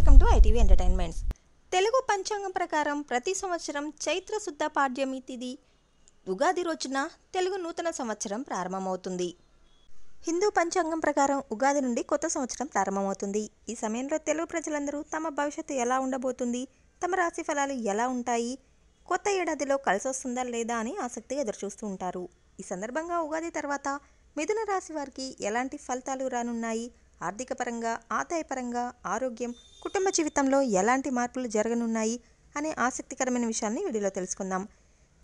welcome to ITV entertainments Telugu పంచాంగం ప్రకారం ప్రతి సంవత్సరం చైత్ర శుద్ధ పాడ్యమి తిది ఉగాది రోజున తెలుగు నూతన సంవత్సరం ప్రారంభమవుతుంది హిందూ పంచాంగం ప్రకారం ఉగాది నుండి కొత్త సంవత్సరం ప్రారంభమవుతుంది ఈ సమయంలో తెలుగు ప్రజలందరూ తమ భవిష్యత్తు ఎలా ఉండబోతుంది తమ రాశి ఫలాలు ఎలా ఉంటాయి కొత్త ఏడాదిలో కలిసి వస్తుందా లేదా అని ఆసక్తిగా ఎదురుచూస్తూ ఉంటారు ఈ సందర్భంగా ఉగాది తర్వాత మిథున రాశి వారికి ఎలాంటి ఫలితాలు రానున్నాయి ఆర్థికపరంగా ఆదాయపరంగా ఆరోగ్యం కుటుంబ జీవితంలో ఎలాంటి మార్పులు జరగనున్నాయి అనే ఆసక్తికరమైన విషయాన్ని వీడియోలో తెలుసుకుందాం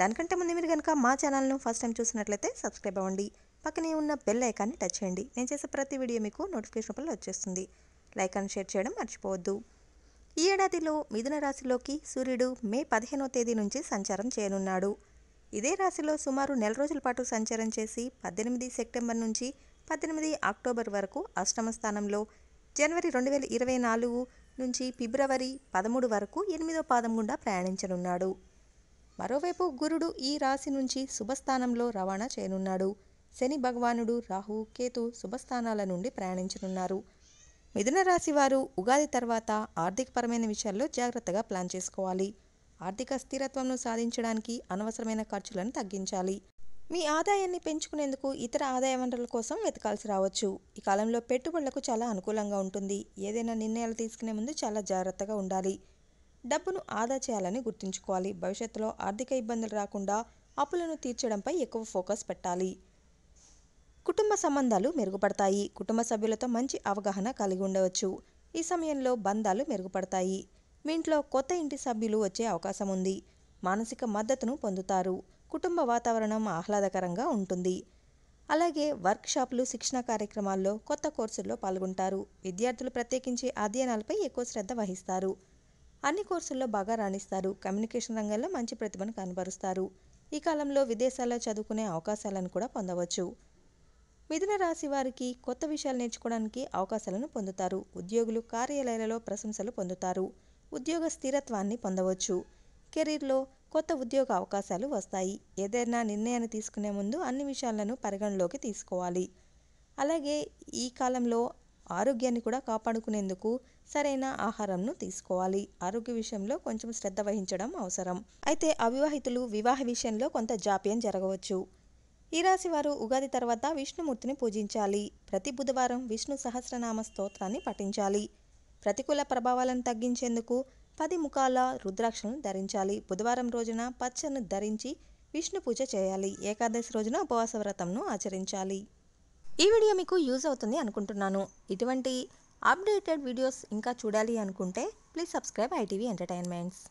దానికంటే ముందు మీరు కనుక మా ఛానల్ను ఫస్ట్ టైం చూసినట్లయితే సబ్స్క్రైబ్ అవ్వండి పక్కనే ఉన్న బెల్ ఐకాన్ని టచ్ చేయండి నేను చేసే ప్రతి వీడియో మీకు నోటిఫికేషన్ రూపంలో వచ్చేస్తుంది లైక్ అండ్ షేర్ చేయడం మర్చిపోవద్దు ఈ ఏడాదిలో మిథున రాశిలోకి సూర్యుడు మే పదిహేనో తేదీ నుంచి సంచారం చేయనున్నాడు ఇదే రాశిలో సుమారు నెల రోజుల పాటు సంచారం చేసి పద్దెనిమిది సెప్టెంబర్ నుంచి పద్దెనిమిది అక్టోబర్ వరకు అష్టమ స్థానంలో జనవరి రెండు వేల ఇరవై నాలుగు నుంచి ఫిబ్రవరి పదమూడు వరకు ఎనిమిదో పాదం గుండా ప్రయాణించనున్నాడు మరోవైపు గురుడు ఈ రాశి నుంచి శుభస్థానంలో రవాణా చేయనున్నాడు శని భగవానుడు రాహు కేతు శుభస్థానాల నుండి ప్రయాణించనున్నారు మిథున రాశి వారు ఉగాది తర్వాత ఆర్థికపరమైన విషయాల్లో జాగ్రత్తగా ప్లాన్ చేసుకోవాలి ఆర్థిక స్థిరత్వంను సాధించడానికి అనవసరమైన ఖర్చులను తగ్గించాలి మీ ఆదాయాన్ని పెంచుకునేందుకు ఇతర ఆదాయ వనరుల కోసం వెతకాల్సి రావచ్చు ఈ కాలంలో పెట్టుబడులకు చాలా అనుకూలంగా ఉంటుంది ఏదైనా నిర్ణయాలు తీసుకునే ముందు చాలా జాగ్రత్తగా ఉండాలి డబ్బును ఆదా చేయాలని గుర్తుంచుకోవాలి భవిష్యత్తులో ఆర్థిక ఇబ్బందులు రాకుండా అప్పులను తీర్చడంపై ఎక్కువ ఫోకస్ పెట్టాలి కుటుంబ సంబంధాలు మెరుగుపడతాయి కుటుంబ సభ్యులతో మంచి అవగాహన కలిగి ఉండవచ్చు ఈ సమయంలో బంధాలు మెరుగుపడతాయి మీ ఇంట్లో కొత్త ఇంటి సభ్యులు వచ్చే అవకాశం ఉంది మానసిక మద్దతును పొందుతారు కుటుంబ వాతావరణం ఆహ్లాదకరంగా ఉంటుంది అలాగే వర్క్షాప్లు శిక్షణ కార్యక్రమాల్లో కొత్త కోర్సుల్లో పాల్గొంటారు విద్యార్థులు ప్రత్యేకించి అధ్యయనాలపై ఎక్కువ శ్రద్ధ వహిస్తారు అన్ని కోర్సుల్లో బాగా రాణిస్తారు కమ్యూనికేషన్ రంగంలో మంచి ప్రతిభను కనబరుస్తారు ఈ కాలంలో విదేశాల్లో చదువుకునే అవకాశాలను కూడా పొందవచ్చు మిథున రాశి వారికి కొత్త విషయాలు నేర్చుకోవడానికి అవకాశాలను పొందుతారు ఉద్యోగులు కార్యాలయాలలో ప్రశంసలు పొందుతారు ఉద్యోగ స్థిరత్వాన్ని పొందవచ్చు కెరీర్లో కొత్త ఉద్యోగ అవకాశాలు వస్తాయి ఏదైనా నిర్ణయాన్ని తీసుకునే ముందు అన్ని విషయాలను పరిగణలోకి తీసుకోవాలి అలాగే ఈ కాలంలో ఆరోగ్యాన్ని కూడా కాపాడుకునేందుకు సరైన ఆహారంను తీసుకోవాలి ఆరోగ్య విషయంలో కొంచెం శ్రద్ధ వహించడం అవసరం అయితే అవివాహితులు వివాహ విషయంలో కొంత జాప్యం జరగవచ్చు ఈ రాశి వారు ఉగాది తర్వాత విష్ణుమూర్తిని పూజించాలి ప్రతి బుధవారం విష్ణు సహస్రనామ స్తోత్రాన్ని పఠించాలి ప్రతికూల ప్రభావాలను తగ్గించేందుకు పది ముఖాల రుద్రాక్షను ధరించాలి బుధవారం రోజున పచ్చను ధరించి విష్ణు పూజ చేయాలి ఏకాదశి రోజున ఉపవాస వ్రతంను ఆచరించాలి ఈ వీడియో మీకు యూజ్ అవుతుంది అనుకుంటున్నాను ఇటువంటి అప్డేటెడ్ వీడియోస్ ఇంకా చూడాలి అనుకుంటే ప్లీజ్ సబ్స్క్రైబ్ ఐటీవీ ఎంటర్టైన్మెంట్స్